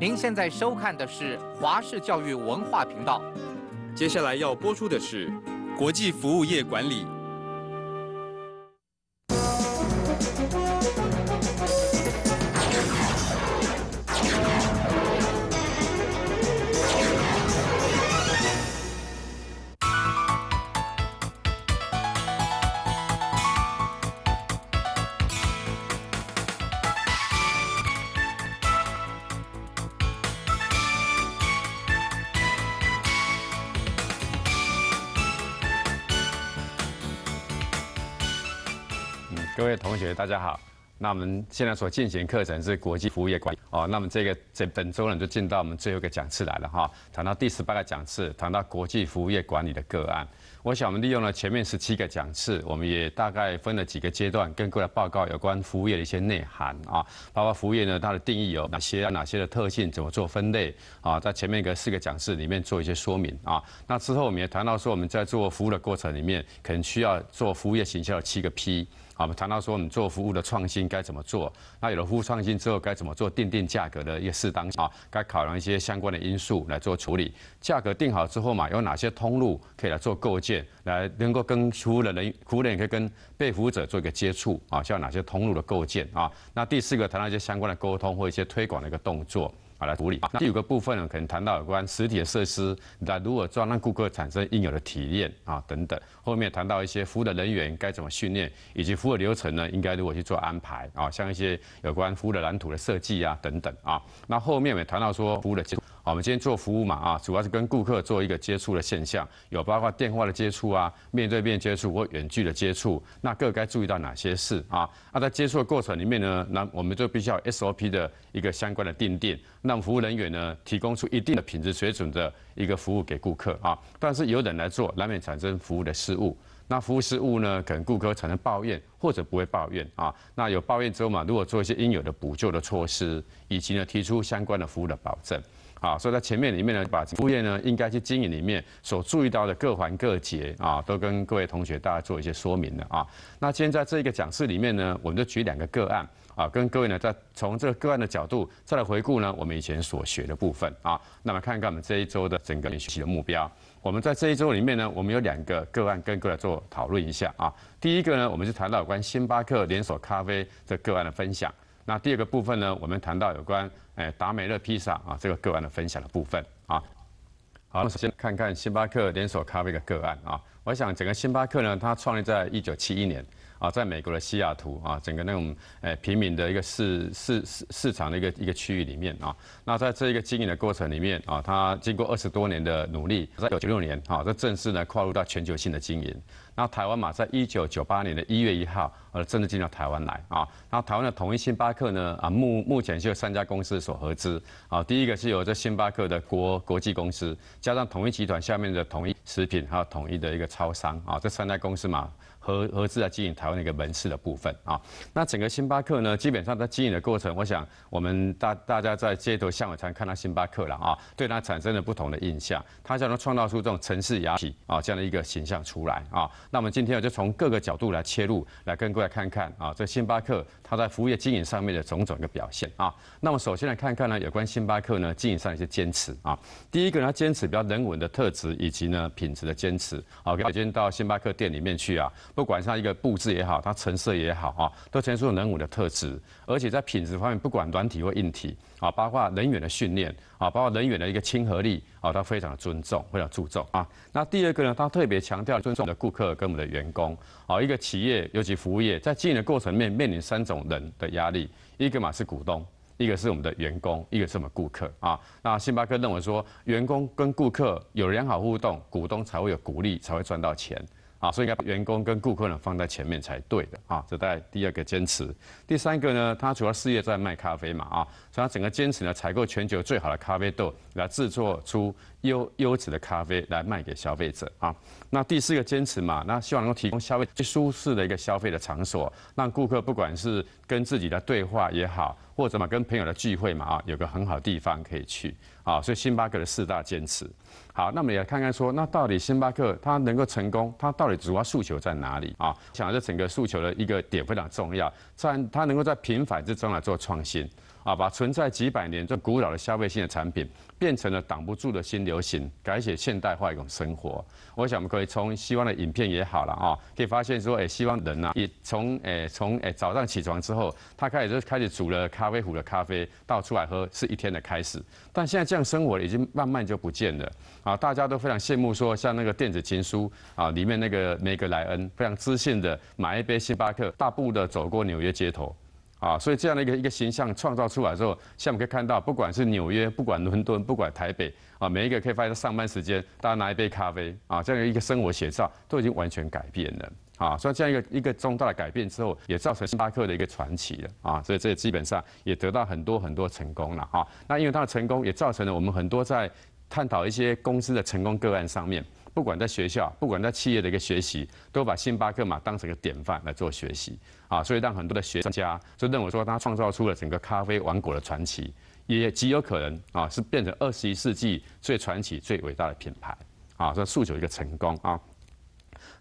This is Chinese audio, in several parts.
您现在收看的是华视教育文化频道，接下来要播出的是国际服务业管理。各位同学，大家好。那我们现在所进行课程是国际服务业管理哦。那么这个这本周呢，就进到我们最后一个讲次来了哈。谈到第十八个讲次，谈到国际服务业管理的个案。我想我们利用了前面十七个讲次，我们也大概分了几个阶段，跟各位报告有关服务业的一些内涵啊。包括服务业呢，它的定义有哪些？哪些的特性？怎么做分类啊？在前面一个四个讲次里面做一些说明啊。那之后我们也谈到说，我们在做服务的过程里面，可能需要做服务业象的七个 P。啊，我们谈到说我们做服务的创新该怎么做？那有了服务创新之后，该怎么做定定价格的一个适当性啊？该考量一些相关的因素来做处理。价格定好之后嘛，有哪些通路可以来做构建，来能够跟服务的人、服务人可以跟被服务者做一个接触啊？需要哪些通路的构建啊？那第四个谈到一些相关的沟通或一些推广的一个动作。啊，来处理啊。那第五个部分呢，可能谈到有关实体的设施，那如何做让顾客产生应有的体验啊？等等。后面谈到一些服务的人员该怎么训练，以及服务的流程呢？应该如何去做安排啊？像一些有关服务的蓝图的设计啊，等等啊。那后面也谈到说服务的。我们今天做服务嘛啊，主要是跟顾客做一个接触的现象，有包括电话的接触啊，面对面接触或远距的接触，那各该注意到哪些事啊？那在接触的过程里面呢，那我们就必须要 SOP 的一个相关的定定，让服务人员呢提供出一定的品质水准的一个服务给顾客啊。但是有人来做，难免产生服务的失误，那服务失误呢，可能顾客产生抱怨或者不会抱怨啊。那有抱怨之后嘛，如果做一些应有的补救的措施，以及呢提出相关的服务的保证。啊，所以在前面里面呢，把服务业呢应该去经营里面所注意到的各环各节啊，都跟各位同学大家做一些说明的啊。那今天在这一个讲室里面呢，我们就举两个个案啊，跟各位呢再从这个个案的角度再来回顾呢我们以前所学的部分啊。那么看看我们这一周的整个学习的目标。我们在这一周里面呢，我们有两个个案跟各位做讨论一下啊。第一个呢，我们就谈到有关星巴克连锁咖啡这个案的分享。那第二个部分呢，我们谈到有关诶达美乐披萨啊这个个案的分享的部分啊。好，首先看看星巴克连锁咖啡的个案啊。我想整个星巴克呢，它创立在一九七一年。啊，在美国的西雅图啊，整个那种诶平民的一个市市市市场的一个一个区域里面啊，那在这一个经营的过程里面啊，它经过二十多年的努力，在九九六年啊，这正式呢跨入到全球性的经营。那台湾嘛，在一九九八年的一月一号，呃，正式进到台湾来啊。那台湾的统一星巴克呢，啊，目目前是三家公司所合资啊，第一个是由这星巴克的国国际公司，加上统一集团下面的统一食品还有统一的一个超商啊，这三家公司嘛。合合资来经营台湾的一个门市的部分啊。那整个星巴克呢，基本上在经营的过程，我想我们大大家在街头巷尾常看到星巴克了啊，对它产生了不同的印象。它才能创造出这种城市雅痞啊这样的一个形象出来啊。那我们今天就从各个角度来切入，来跟各位看看啊，这星巴克它在服务业经营上面的种种一个表现啊。那我首先来看看呢，有关星巴克呢经营上一些坚持啊。第一个呢，坚持比较人文的特质以及呢品质的坚持。好，各我今天到星巴克店里面去啊。不管它一个布置也好，它成色也好啊，都呈现出人物的特质，而且在品质方面，不管软体或硬体啊，包括人员的训练啊，包括人员的一个亲和力啊，它非常的尊重，非常注重啊。那第二个呢，它特别强调尊重的顾客跟我们的员工啊，一个企业尤其服务业在经营的过程面面临三种人的压力，一个嘛是股东，一个是我们的员工，一个是我们顾客啊。那星巴克认为说，员工跟顾客有良好互动，股东才会有鼓励，才会赚到钱。啊，所以应该员工跟顾客呢放在前面才对的啊，这大概第二个坚持。第三个呢，他主要事业在卖咖啡嘛啊，所以他整个坚持呢，采购全球最好的咖啡豆来制作出优优质的咖啡来卖给消费者啊。那第四个坚持嘛，那希望能够提供消费最舒适的一个消费的场所，让顾客不管是跟自己的对话也好。或者嘛，跟朋友的聚会嘛啊，有个很好的地方可以去啊，所以星巴克的四大坚持。好，那我们也看看说，那到底星巴克它能够成功，它到底主要诉求在哪里啊？想这整个诉求的一个点非常重要，虽然它能够在平凡之中来做创新。啊，把存在几百年最古老的消费性的产品，变成了挡不住的新流行，改写现代化一种生活。我想我们可以从希望的影片也好了啊，可以发现说，哎，希望人呢，也从哎从哎早上起床之后，他开始就开始煮了咖啡壶的咖啡，到出来喝是一天的开始。但现在这样生活已经慢慢就不见了啊，大家都非常羡慕说，像那个电子情书啊，里面那个梅格莱恩非常知性的买一杯星巴克，大步的走过纽约街头。啊，所以这样的一个一个形象创造出来之后，下我们可以看到，不管是纽约，不管伦敦，不管台北，啊，每一个可以发现在上班时间，大家拿一杯咖啡，啊，这样一个生活写照，都已经完全改变了，啊，所以这样一个一个重大的改变之后，也造成星巴克的一个传奇了，啊，所以这基本上也得到很多很多成功了，啊，那因为它的成功，也造成了我们很多在探讨一些公司的成功个案上面。不管在学校，不管在企业的一个学习，都把星巴克嘛当成个典范来做学习啊，所以让很多的学专家就认为说，他创造出了整个咖啡王国的传奇，也极有可能啊是变成二十一世纪最传奇、最伟大的品牌啊，这诉求一个成功啊。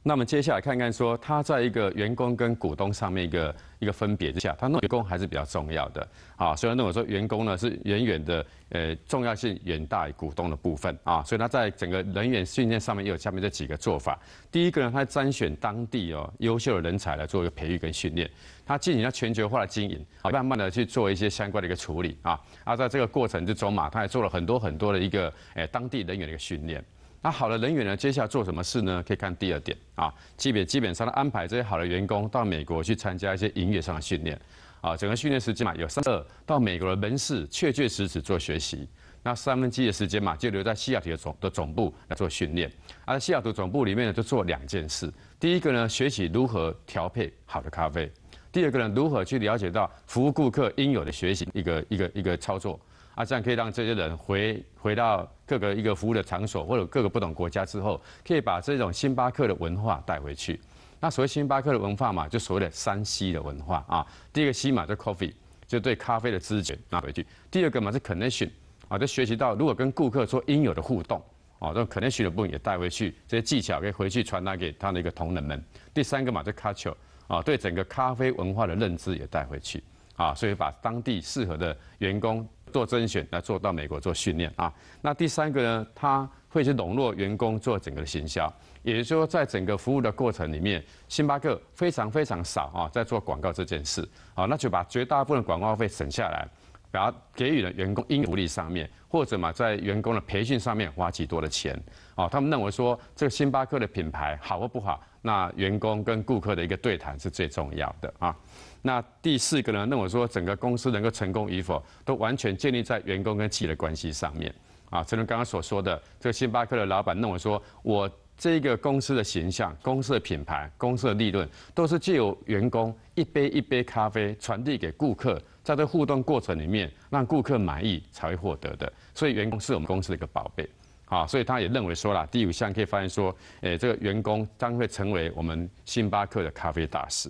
那么接下来看看说，他在一个员工跟股东上面一个一个分别之下，他那员工还是比较重要的啊。所以那我说员工呢是远远的呃重要性远大于股东的部分啊。所以他在整个人员训练上面也有下面这几个做法。第一个呢，他甄选当地哦优秀的人才来做一个培育跟训练。他进行了全球化的经营，慢慢的去做一些相关的一个处理啊。啊，在这个过程之中嘛，他也做了很多很多的一个呃当地人员的一个训练。那好的人员呢？接下来做什么事呢？可以看第二点啊，基本基本上呢，安排这些好的员工到美国去参加一些营业上的训练啊。整个训练时间嘛，有三二到美国的门市确确实实做学习。那三分之一的时间嘛，就留在西雅图总的总部来做训练。而西雅图总部里面呢，就做两件事：第一个呢，学习如何调配好的咖啡；第二个呢，如何去了解到服务顾客应有的学习一个一个一个操作。啊，这样可以让这些人回回到各个一个服务的场所，或者各个不同国家之后，可以把这种星巴克的文化带回去。那所谓星巴克的文化嘛，就所谓的三 C 的文化啊。第一个 C 嘛，就 coffee，就对咖啡的知觉拿回去；第二个嘛，是 connection 啊，就学习到如果跟顾客做应有的互动啊，这 connection 的部分也带回去，这些技巧可以回去传达给他的一个同仁们。第三个嘛，就 culture 啊，对整个咖啡文化的认知也带回去啊。所以把当地适合的员工。做甄选，来做到美国做训练啊。那第三个呢，他会去笼络员工做整个的行销，也就是说，在整个服务的过程里面，星巴克非常非常少啊，在做广告这件事啊，那就把绝大部分的广告费省下来，然后给予了员工应福利上面，或者嘛，在员工的培训上面花几多的钱啊。他们认为说，这个星巴克的品牌好或不好，那员工跟顾客的一个对谈是最重要的啊。那第四个呢？那我说整个公司能够成功与否，都完全建立在员工跟企业的关系上面。啊，正如刚刚所说的，这个星巴克的老板那我说，我这个公司的形象、公司的品牌、公司的利润，都是借由员工一杯一杯咖啡传递给顾客，在这互动过程里面，让顾客满意才会获得的。所以员工是我们公司的一个宝贝。啊，所以他也认为说啦，第五项可以发现说，诶，这个员工将会成为我们星巴克的咖啡大使。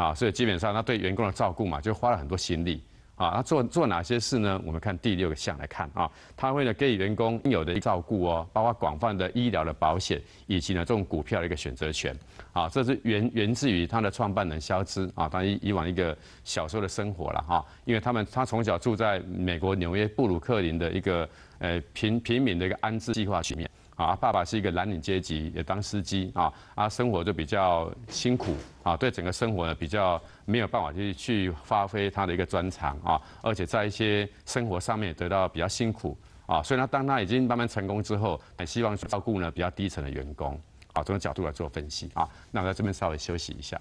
啊，所以基本上他对员工的照顾嘛，就花了很多心力啊。他做做哪些事呢？我们看第六个项来看啊。他为了给员工应有的照顾哦，包括广泛的医疗的保险，以及呢这种股票的一个选择权啊。这是源源自于他的创办人肖兹啊，他以往一个小时候的生活了哈。因为他们他从小住在美国纽约布鲁克林的一个呃贫平民的一个安置计划里面。啊，爸爸是一个蓝领阶级，也当司机啊，啊，生活就比较辛苦啊，对整个生活呢比较没有办法去去发挥他的一个专长啊，而且在一些生活上面也得到比较辛苦啊，所以呢，当他已经慢慢成功之后，很希望照顾呢比较低层的员工，啊，从角度来做分析啊，那我在这边稍微休息一下。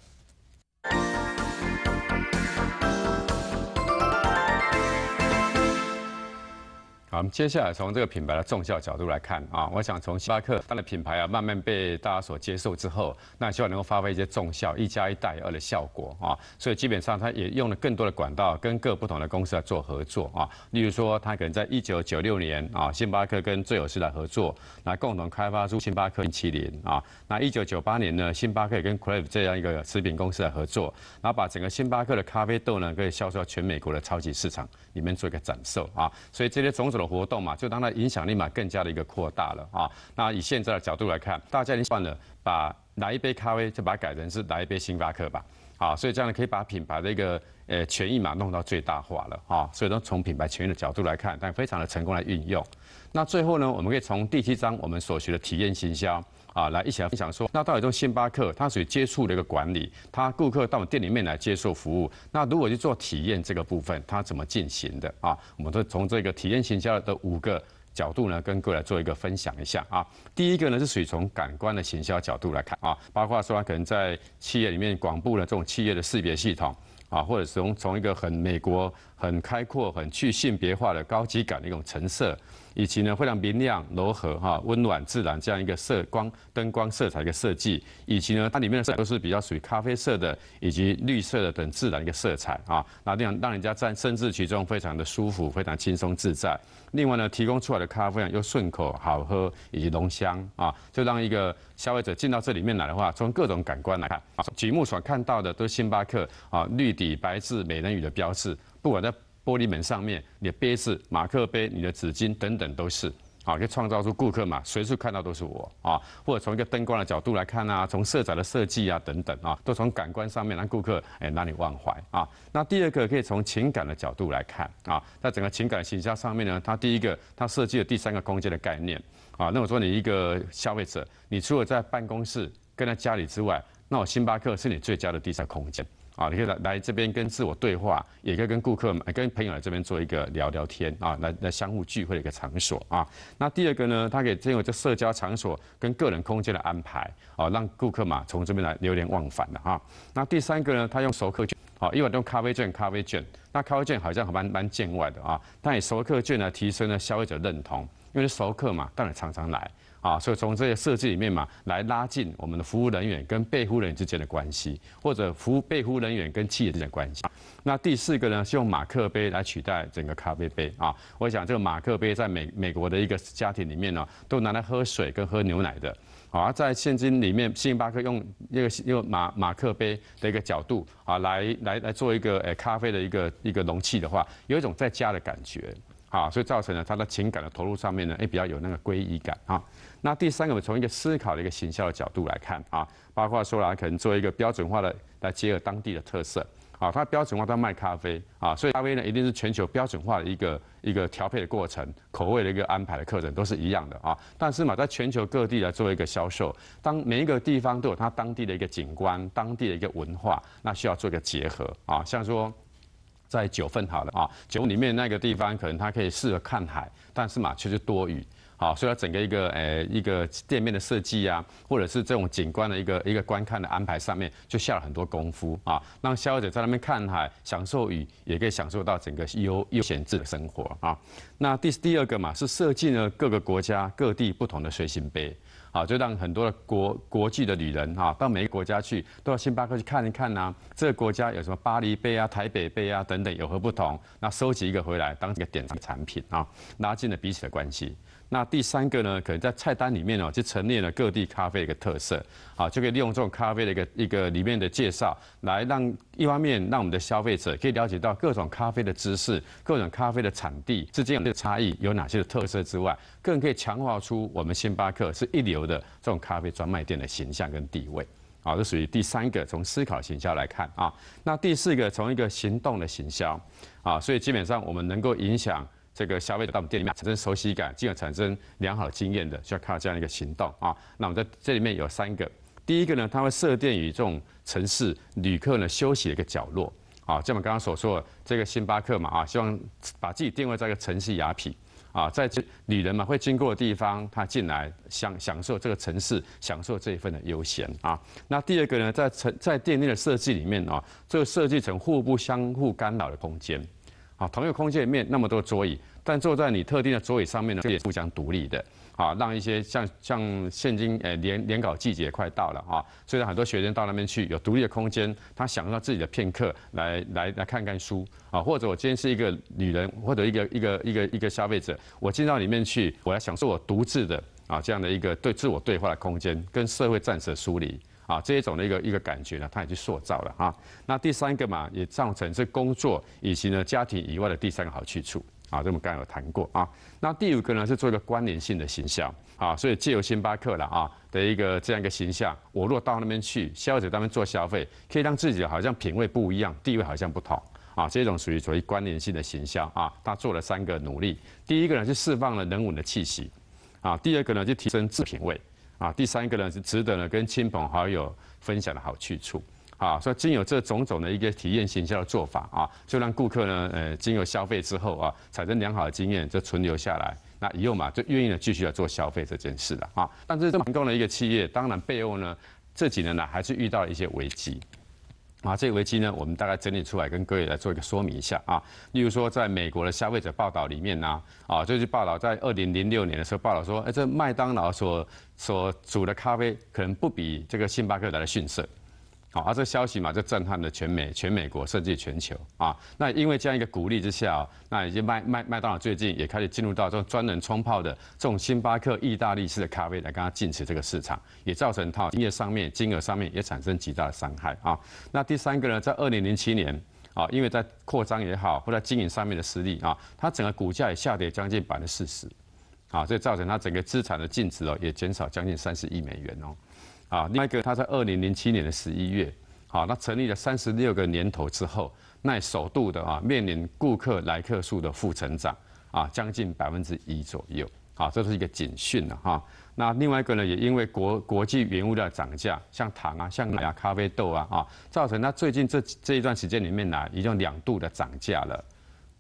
好，我们接下来从这个品牌的重效角度来看啊，我想从星巴克它的品牌啊慢慢被大家所接受之后，那希望能够发挥一些重效，一加大于二的效果啊，所以基本上它也用了更多的管道跟各不同的公司来做合作啊，例如说它可能在一九九六年啊，星巴克跟最有时来合作，来共同开发出星巴克冰淇淋啊，那一九九八年呢，星巴克也跟 Crave 这样一个食品公司来合作，然后把整个星巴克的咖啡豆呢可以销售到全美国的超级市场里面做一个展售啊，所以这些种种。的活动嘛，就当它影响力嘛更加的一个扩大了啊。那以现在的角度来看，大家已经算了把来一杯咖啡，就把它改成是来一杯星巴克吧。啊，所以这样呢可以把品牌的一个呃权益嘛弄到最大化了啊。所以从从品牌权益的角度来看，但非常的成功来运用。那最后呢，我们可以从第七章我们所学的体验行销。啊，来一起分享说，那到底这种星巴克，它属于接触的一个管理，它顾客到店里面来接受服务，那如果去做体验这个部分，它怎么进行的啊？我们都从这个体验行销的五个角度呢，跟各位做一个分享一下啊。第一个呢，是属于从感官的行销角度来看啊，包括说它可能在企业里面广布了这种企业的识别系统啊，或者从从一个很美国、很开阔、很去性别化的高级感的一种成色。以及呢，非常明亮、柔和、哈、温暖、自然这样一个色光、灯光、色彩的设计。以及呢，它里面的色彩都是比较属于咖啡色的，以及绿色的等自然一个色彩啊，那这样让人家在身置其中非常的舒服，非常轻松自在。另外呢，提供出来的咖啡又顺口、好喝以及浓香啊，就让一个消费者进到这里面来的话，从各种感官来看啊，举目所看到的都是星巴克啊绿底白字美人鱼的标志，不管在玻璃门上面，你的杯子、马克杯、你的纸巾等等都是，啊，就创造出顾客嘛，随处看到都是我，啊，或者从一个灯光的角度来看啊，从色彩的设计啊等等啊，都从感官上面让顾客哎难以忘怀啊。那第二个可以从情感的角度来看啊，在整个情感形象上面呢，它第一个它设计了第三个空间的概念啊。那我说你一个消费者，你除了在办公室跟在家里之外，那我星巴克是你最佳的第三空间。啊，你可以来来这边跟自我对话，也可以跟顾客、跟朋友来这边做一个聊聊天啊，来来相互聚会的一个场所啊。那第二个呢，它以这用这社交场所跟个人空间的安排啊，让顾客嘛从这边来流连忘返的哈。那第三个呢，它用熟客去。好，一碗用咖啡券，咖啡券。那咖啡券好像蛮蛮见外的啊，但以熟客券来提升呢消费者认同，因为熟客嘛，当然常常来啊，所以从这些设置里面嘛，来拉近我们的服务人员跟被服务人员之间的关系，或者服务被服务人员跟企业之间的关系。那第四个呢，是用马克杯来取代整个咖啡杯啊。我想这个马克杯在美美国的一个家庭里面呢，都拿来喝水跟喝牛奶的。啊，在现金里面，星巴克用那个用马马克杯的一个角度啊，来来来做一个呃咖啡的一个一个容器的话，有一种在家的感觉啊，所以造成了他的情感的投入上面呢，诶比较有那个归依感啊。那第三个，我们从一个思考的一个形象的角度来看啊，包括说来可能做一个标准化的来结合当地的特色。啊，它标准化它卖咖啡啊，所以咖啡呢一定是全球标准化的一个一个调配的过程，口味的一个安排的课程都是一样的啊。但是嘛，在全球各地来做一个销售，当每一个地方都有它当地的一个景观、当地的一个文化，那需要做一个结合啊。像说，在九份好了啊，九里面那个地方可能它可以适合看海，但是嘛，却是多雨。好，所以它整个一个呃一个店面的设计啊，或者是这种景观的一个一个观看的安排上面，就下了很多功夫啊，让消费者在那边看海，享受雨，也可以享受到整个悠悠闲自的生活啊。那第第二个嘛，是设计呢各个国家各地不同的随行杯啊，就让很多的国国际的旅人啊，到每个国家去，都到星巴克去看一看呐，这个国家有什么巴黎杯啊、台北杯啊等等有何不同？那收集一个回来当一个典藏的产品啊，拉近了彼此的关系。那第三个呢，可能在菜单里面哦，就陈列了各地咖啡一个特色，啊，就可以利用这种咖啡的一个一个里面的介绍，来让一方面让我们的消费者可以了解到各种咖啡的知识、各种咖啡的产地之间的差异有哪些的特色之外，更可以强化出我们星巴克是一流的这种咖啡专卖店的形象跟地位，啊，这属于第三个从思考行销来看啊，那第四个从一个行动的行销，啊，所以基本上我们能够影响。这个消费者到我们店里面产生熟悉感，进而产生良好经验的，就要靠这样一个行动啊。那我们在这里面有三个，第一个呢，它会设店于这种城市旅客呢休息的一个角落啊，像我们刚刚所说的这个星巴克嘛啊，希望把自己定位在一个城市雅痞啊，在旅人嘛会经过的地方，他进来享享受这个城市，享受这一份的悠闲啊。那第二个呢，在城在店内的设计里面啊，这个设计成互不相互干扰的空间。啊，同一个空间里面那么多桌椅，但坐在你特定的桌椅上面呢，这也是互相独立的啊。让一些像像现今诶，联联考季节快到了啊，所以很多学生到那边去，有独立的空间，他享受到自己的片刻，来来来看看书啊。或者我今天是一个女人，或者一个一个一个一个消费者，我进到里面去，我要享受我独自的啊这样的一个对自我对话的空间，跟社会暂时的疏离。啊，这一种的一个一个感觉呢，它已经塑造了啊。那第三个嘛，也造成是工作以及呢家庭以外的第三个好去处啊。我们刚有谈过啊。那第五个呢，是做一个关联性的形象啊。所以借由星巴克了啊的一个这样一个形象，我若到那边去消费者那面做消费，可以让自己好像品味不一样，地位好像不同啊。这种属于属于关联性的行销啊。他做了三个努力，第一个呢是释放了人文的气息啊，第二个呢就提升自品味。啊，第三个呢是值得呢跟亲朋好友分享的好去处啊，所以经有这种种的一个体验营销的做法啊，就让顾客呢呃经友消费之后啊，产生良好的经验就存留下来，那以后嘛就愿意呢继续来做消费这件事了啊。但是这么成功的一个企业，当然背后呢这几年呢还是遇到一些危机。啊，这个危机呢，我们大概整理出来跟各位来做一个说明一下啊。例如说，在美国的消费者报道里面呢，啊，就是报道在二零零六年的时候报道说，哎，这麦当劳所所煮的咖啡可能不比这个星巴克来的逊色。好，啊，这消息嘛，就震撼了全美、全美国，甚至全球啊。那因为这样一个鼓励之下，那已经麦麦麦当劳最近也开始进入到这种专门冲泡的这种星巴克、意大利式的咖啡来跟他进持这个市场，也造成它业上面金额上面也产生极大的伤害啊。那第三个呢，在二零零七年啊，因为在扩张也好，或在经营上面的失利啊，它整个股价也下跌将近百分之四十啊，以造成它整个资产的净值哦也减少将近三十亿美元哦。啊，另外一个，它在二零零七年的十一月，好，那成立了三十六个年头之后，那首度的啊，面临顾客来客数的负成长，啊，将近百分之一左右，啊，这是一个警讯了哈。那另外一个呢，也因为国国际原物料涨价，像糖啊、像奶啊咖啡豆啊，啊，造成它最近这这一段时间里面呢，已经两度的涨价了。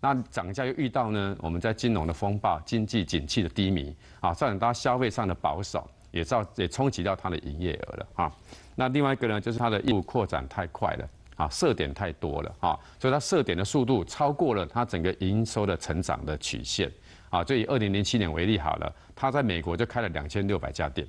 那涨价又遇到呢，我们在金融的风暴、经济景气的低迷，啊，造成大家消费上的保守。也造也冲击到它的营业额了啊。那另外一个呢，就是它的业务扩展太快了啊，设点太多了啊，所以它设点的速度超过了它整个营收的成长的曲线啊。就以二零零七年为例好了，它在美国就开了两千六百家店，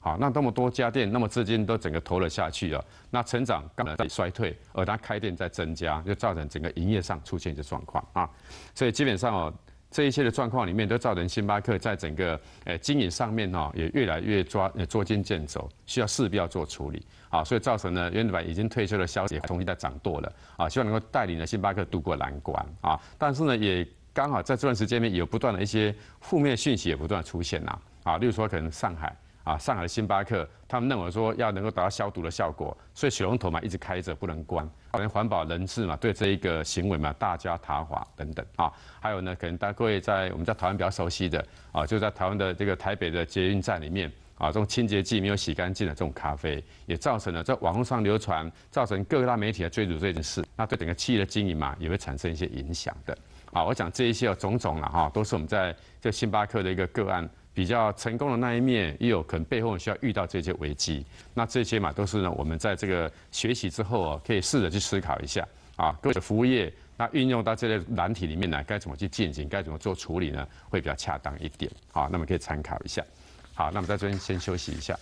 好，那那么多家店，那么资金都整个投了下去了，那成长刚然在衰退，而它开店在增加，就造成整个营业上出现一些状况啊。所以基本上哦。这一切的状况里面，都造成星巴克在整个呃经营上面哦，也越来越抓捉襟见肘，需要势必要做处理啊，所以造成了原本已经退休的消息，重新在掌舵了啊，希望能够带领了星巴克渡过难关啊，但是呢，也刚好在这段时间面，有不断的一些负面讯息也不断出现呐啊，例如说可能上海。啊，上海的星巴克，他们认为说要能够达到消毒的效果，所以水龙头嘛一直开着不能关，可能环保人士嘛对这一个行为嘛大加挞伐等等啊，还有呢可能大家各位在我们在台湾比较熟悉的啊，就在台湾的这个台北的捷运站里面啊，这种清洁剂没有洗干净的这种咖啡，也造成了在网络上流传，造成各大媒体的追逐这件事，那对整个企业的经营嘛也会产生一些影响的啊，我想这一些种种了哈，都是我们在这星巴克的一个个案。比较成功的那一面，也有可能背后需要遇到这些危机。那这些嘛，都是呢，我们在这个学习之后啊，可以试着去思考一下啊，各位的服务业，那运用到这类难题里面呢，该怎么去进行，该怎么做处理呢，会比较恰当一点啊。那么可以参考一下。好，那么在这边先休息一下。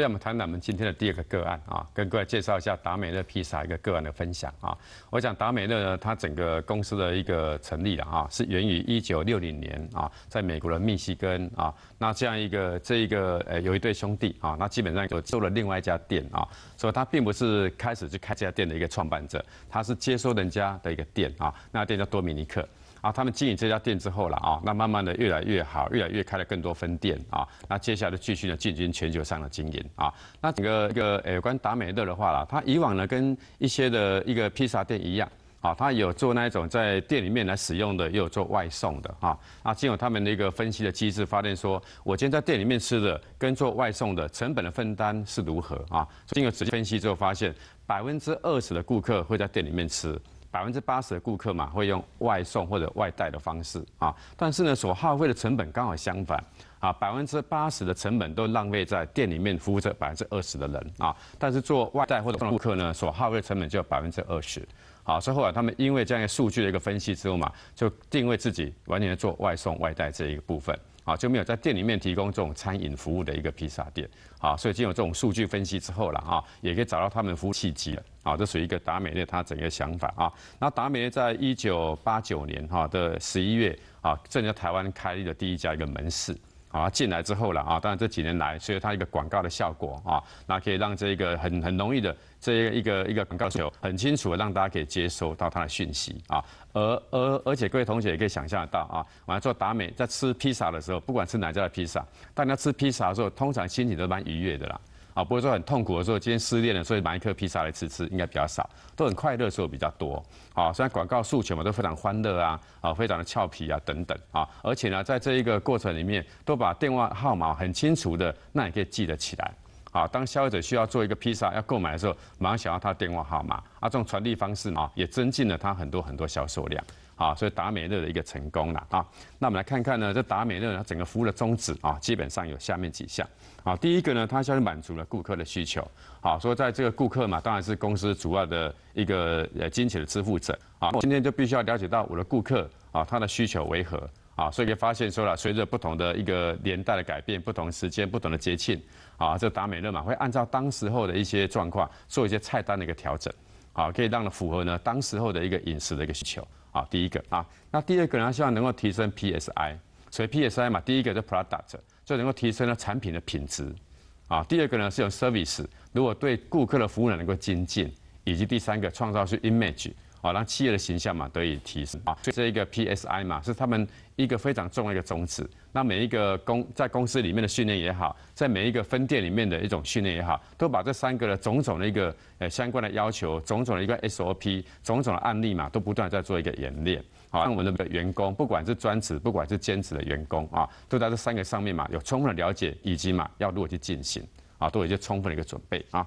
所以我们谈我们今天的第二个个案啊，跟各位介绍一下达美乐披萨一个个案的分享啊。我想达美乐呢，它整个公司的一个成立了啊，是源于一九六零年啊，在美国的密西根啊。那这样一个这一个呃，有一对兄弟啊，那基本上有做了另外一家店啊，所以他并不是开始就开这家店的一个创办者，他是接收人家的一个店啊，那店叫多米尼克。啊，他们经营这家店之后了啊，那慢慢的越来越好，越来越开了更多分店啊，那接下来继续呢进军全球上的经营啊。那整个一个诶，关达美乐的话啦，它以往呢跟一些的一个披萨店一样啊，它有做那一种在店里面来使用的，也有做外送的啊。啊，经过他们的一个分析的机制，发现说，我今天在店里面吃的跟做外送的成本的分担是如何啊？经过仔细分析之后，发现百分之二十的顾客会在店里面吃。百分之八十的顾客嘛，会用外送或者外带的方式啊，但是呢，所耗费的成本刚好相反啊，百分之八十的成本都浪费在店里面服务这百分之二十的人啊，但是做外带或者顾客呢，所耗费的成本就有百分之二十。好以后来他们因为这样数据的一个分析之后嘛，就定位自己完全做外送外带这一个部分。啊，就没有在店里面提供这种餐饮服务的一个披萨店，啊，所以经过这种数据分析之后了啊，也可以找到他们服务契机了，啊，这属于一个达美乐他整个想法啊。那达美乐在一九八九年哈的十一月啊，正在台湾开立的第一家一个门市。啊，进来之后了啊，当然这几年来，所以它一个广告的效果啊，那可以让这个很很容易的这一个一个一个广告球很清楚，的让大家可以接收到它的讯息啊。而而而且各位同学也可以想象得到啊，我们做达美在吃披萨的时候，不管吃哪家的披萨，大家吃披萨的时候，通常心情都蛮愉悦的啦。啊，不会说很痛苦的时候，今天失恋了，所以买一颗披萨来吃吃，应该比较少。都很快乐的时候比较多。好，然广告诉求嘛，都非常欢乐啊，啊，非常的俏皮啊，等等啊。而且呢，在这一个过程里面，都把电话号码很清楚的，那你可以记得起来。啊，当消费者需要做一个披萨要购买的时候，马上想到他电话号码。啊，这种传递方式啊，也增进了他很多很多销售量。啊，所以达美乐的一个成功了啊。那我们来看看呢，这达美乐它整个服务的宗旨啊，基本上有下面几项啊。第一个呢，它是要满足了顾客的需求。好，所以在这个顾客嘛，当然是公司主要的一个呃金钱的支付者啊。我今天就必须要了解到我的顾客啊，他的需求为何啊？所以发现说了，随着不同的一个年代的改变，不同时间、不同的节庆啊，这达美乐嘛，会按照当时候的一些状况做一些菜单的一个调整啊，可以让它符合呢当时候的一个饮食的一个需求。啊，第一个啊，那第二个呢？希望能够提升 PSI，所以 PSI 嘛，第一个是 product，就能够提升了产品的品质，啊，第二个呢是用 service，如果对顾客的服务呢能够精进，以及第三个创造出 image。好，让企业的形象嘛得以提升啊。这一个 PSI 嘛是他们一个非常重要的宗旨。那每一个公在公司里面的训练也好，在每一个分店里面的一种训练也好，都把这三个的种种的一个呃相关的要求、种种的一个 SOP、种种的案例嘛，都不断在做一个演练。好，我们的员工不管是专职、不管是兼职的员工啊，都在这三个上面嘛有充分的了解，以及嘛要如何去进行啊，都有一些充分的一个准备啊。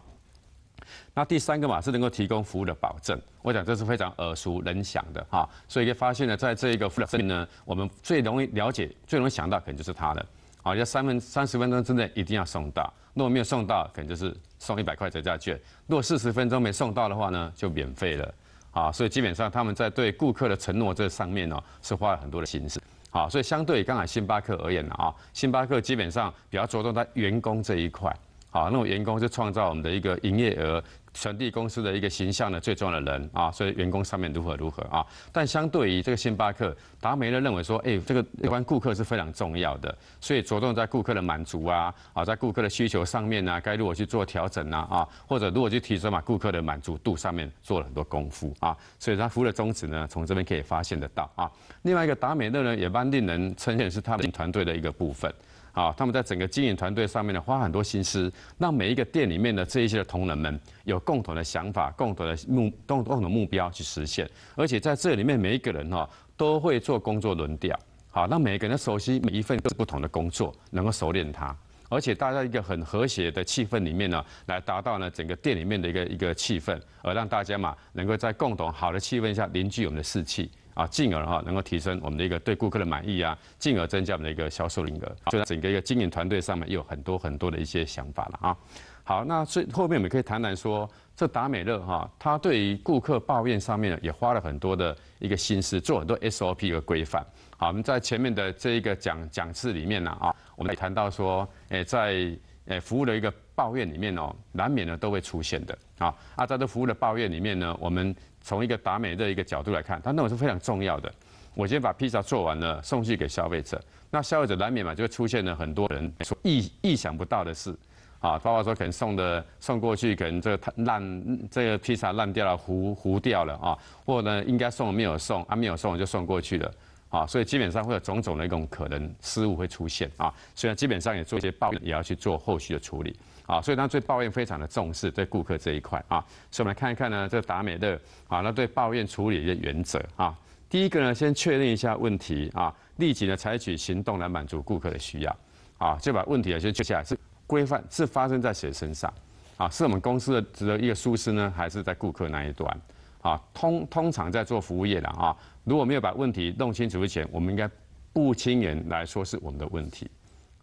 那第三个嘛是能够提供服务的保证，我想这是非常耳熟能详的哈，所以以发现呢，在这一个服务上面呢，我们最容易了解、最容易想到，可能就是他了。啊，要三分三十分钟之内一定要送到，如果没有送到，可能就是送一百块折价券；如果四十分钟没送到的话呢，就免费了。啊，所以基本上他们在对顾客的承诺这上面呢，是花了很多的心思。啊，所以相对刚才星巴克而言呢，啊，星巴克基本上比较着重在员工这一块。好，那我员工是创造我们的一个营业额，传递公司的一个形象的最重要的人啊，所以员工上面如何如何啊。但相对于这个星巴克，达美呢认为说，哎，这个有关顾客是非常重要的，所以着重在顾客的满足啊，啊，在顾客的需求上面呢，该如何去做调整呢啊，或者如何去提升嘛，顾客的满足度上面做了很多功夫啊，所以他服务的宗旨呢，从这边可以发现得到啊。另外一个达美呢，也蛮令人称羡，是他的团队的一个部分。啊，他们在整个经营团队上面呢，花很多心思，让每一个店里面的这一些的同仁们有共同的想法、共同的目、共共同目标去实现。而且在这里面，每一个人哈都会做工作轮调，好让每一个人熟悉每一份不同的工作，能够熟练它。而且大家一个很和谐的气氛里面呢，来达到呢整个店里面的一个一个气氛，而让大家嘛能够在共同好的气氛下凝聚我们的士气。啊，进而哈能够提升我们的一个对顾客的满意啊，进而增加我们的一个销售金额。就在整个一个经营团队上面，也有很多很多的一些想法了啊。好，那最后面我们可以谈谈说，这达美乐哈，它对于顾客抱怨上面呢，也花了很多的一个心思，做很多 SOP 的规范。好，我们在前面的这一个讲讲次里面呢啊，我们也谈到说，诶，在诶服务的一个抱怨里面哦，难免呢都会出现的啊。啊，在这服务的抱怨里面呢，我们。从一个达美的一个角度来看，他认为是非常重要的。我先把披萨做完了，送去给消费者，那消费者难免嘛就会出现了很多人意意想不到的事，啊，包括说可能送的送过去，可能这个烂这个披萨烂掉了，糊糊掉了啊，或呢应该送没有送啊，没有送就送过去了。啊，所以基本上会有种种的一种可能失误会出现啊，虽然基本上也做一些抱怨，也要去做后续的处理啊，所以他对抱怨非常的重视，对顾客这一块啊，所以我们来看一看呢，这达美乐啊，那对抱怨处理的原则啊，第一个呢，先确认一下问题啊，立即呢采取行动来满足顾客的需要啊，就把问题啊先确下来是规范是发生在谁身上啊，是我们公司的一个疏失呢，还是在顾客那一端？啊，通通常在做服务业的啊，如果没有把问题弄清楚之前，我们应该不轻言来说是我们的问题，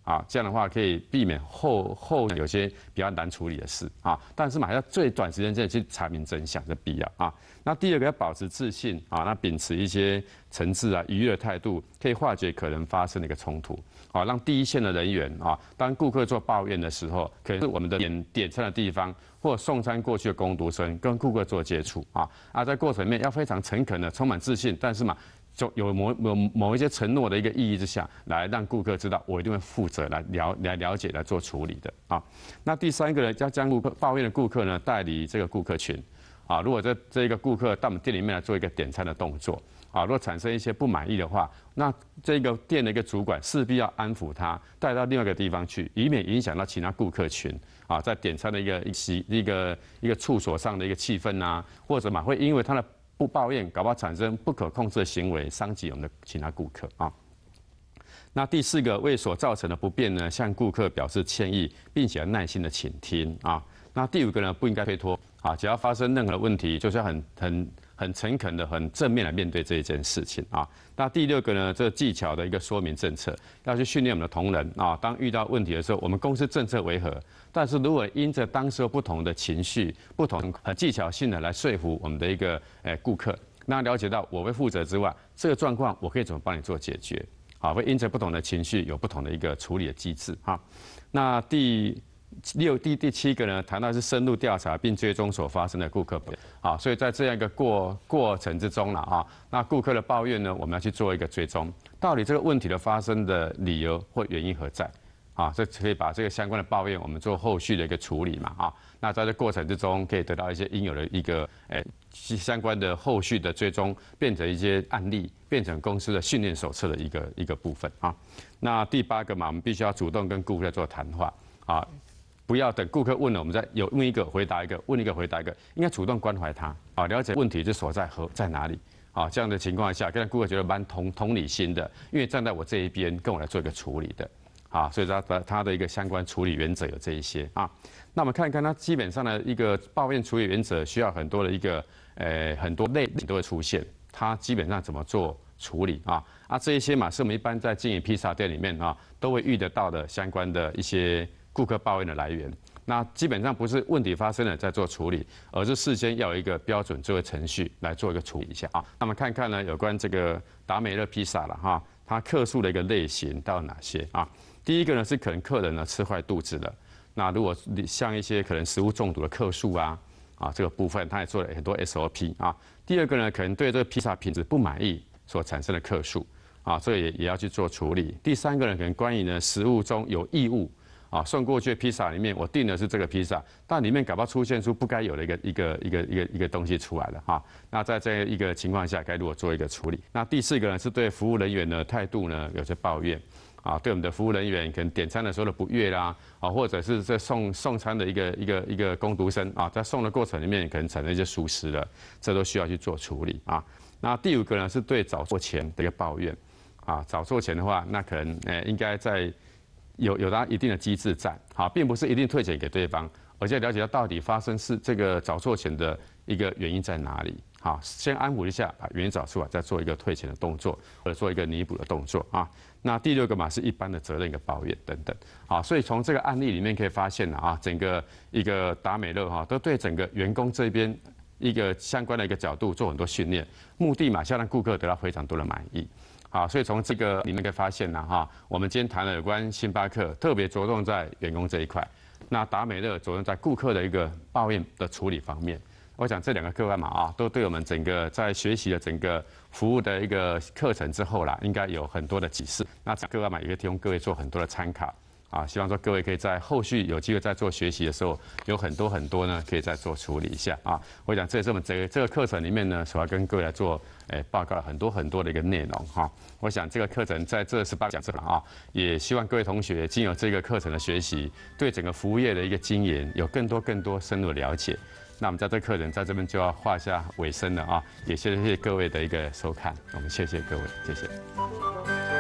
啊，这样的话可以避免后后有些比较难处理的事啊。但是嘛，要最短时间之内去查明真相是必要啊。那第二个要保持自信啊，那秉持一些诚挚啊、愉悦态度，可以化解可能发生的一个冲突。好，让第一线的人员啊，当顾客做抱怨的时候，可能是我们的点点餐的地方，或送餐过去的工读生跟顾客做接触啊啊，在过程里面要非常诚恳的，充满自信，但是嘛，就有某某某一些承诺的一个意义之下，来让顾客知道我一定会负责来了来了解来做处理的啊。那第三个呢，要将顾客抱怨的顾客呢，带离这个顾客群啊，如果这这一个顾客到我们店里面来做一个点餐的动作。啊，如果产生一些不满意的话，那这个店的一个主管势必要安抚他，带到另外一个地方去，以免影响到其他顾客群。啊，在点餐的一个一一个一个处所上的一个气氛啊，或者嘛，会因为他的不抱怨，搞不好产生不可控制的行为，伤及我们的其他顾客啊。那第四个，为所造成的不便呢，向顾客表示歉意，并且耐心的倾听啊。那第五个呢，不应该推脱啊，只要发生任何问题，就是很很。很诚恳的、很正面来面对这一件事情啊。那第六个呢，这个技巧的一个说明政策，要去训练我们的同仁啊。当遇到问题的时候，我们公司政策为何？但是如果因着当时不同的情绪、不同技巧性的来说服我们的一个诶顾客，那了解到我会负责之外，这个状况我可以怎么帮你做解决？好，会因着不同的情绪，有不同的一个处理的机制哈。那第。六第第七个呢，谈到是深入调查并追踪所发生的顾客，好，所以在这样一个过过程之中了啊，那顾客的抱怨呢，我们要去做一个追踪，到底这个问题的发生的理由或原因何在，啊，这可以把这个相关的抱怨我们做后续的一个处理嘛，啊，那在这过程之中可以得到一些应有的一个诶相关的后续的追踪，变成一些案例，变成公司的训练手册的一个一个部分啊，那第八个嘛，我们必须要主动跟顾客做谈话啊。不要等顾客问了，我们再有问一个回答一个，问一个回答一个，应该主动关怀他啊，了解问题就所在和在哪里啊。这样的情况下，跟顾客觉得蛮同同理心的，因为站在我这一边，跟我来做一个处理的啊。所以他他的一个相关处理原则有这一些啊。那我们看看他基本上的一个抱怨处理原则，需要很多的一个呃很多类都会出现，他基本上怎么做处理啊？啊，这一些嘛是我们一般在经营披萨店里面啊都会遇得到的，相关的一些。顾客抱怨的来源，那基本上不是问题发生了再做处理，而是事先要有一个标准，作为程序来做一个处理一下啊。那么看看呢，有关这个达美乐披萨了哈，它客诉的一个类型到哪些啊？第一个呢是可能客人呢吃坏肚子了，那如果像一些可能食物中毒的客诉啊，啊这个部分他也做了很多 SOP 啊。第二个呢可能对这个披萨品质不满意所产生的客诉啊，所以也要去做处理。第三个呢可能关于呢食物中有异物。啊，送过去的披萨里面，我订的是这个披萨，但里面搞不好出现出不该有的一个一个一个一个一个东西出来了哈。那在这一个情况下，该如何做一个处理？那第四个呢，是对服务人员的态度呢有些抱怨啊，对我们的服务人员可能点餐的时候的不悦啦啊，或者是在送送餐的一个一个一个工读生啊，在送的过程里面可能产生一些疏失了，这都需要去做处理啊。那第五个呢，是对找错钱的一个抱怨啊，找错钱的话，那可能诶应该在。有有它一定的机制在，好，并不是一定退钱给对方，而且了解到到底发生是这个找错钱的一个原因在哪里，好，先安抚一下，把原因找出来，再做一个退钱的动作，或者做一个弥补的动作啊。那第六个嘛，是一般的责任一个怨等等，好，所以从这个案例里面可以发现啊，整个一个达美乐哈，都对整个员工这边一个相关的一个角度做很多训练，目的嘛，是要让顾客得到非常多的满意。好，所以从这个你们可以发现呢，哈，我们今天谈了有关星巴克，特别着重在员工这一块。那达美乐着重在顾客的一个抱怨的处理方面。我想这两个客案嘛，啊，都对我们整个在学习了整个服务的一个课程之后啦，应该有很多的启示。那这两案嘛，也以提供各位做很多的参考。啊，希望说各位可以在后续有机会再做学习的时候，有很多很多呢可以再做处理一下啊。我想这这么这个这个课程里面呢，所要跟各位来做诶报告很多很多的一个内容哈。我想这个课程在这十八讲次啊，也希望各位同学经由这个课程的学习，对整个服务业的一个经营有更多更多深入了解。那我们在这课程在这边就要画下尾声了啊，也谢谢各位的一个收看，我们谢谢各位，谢谢。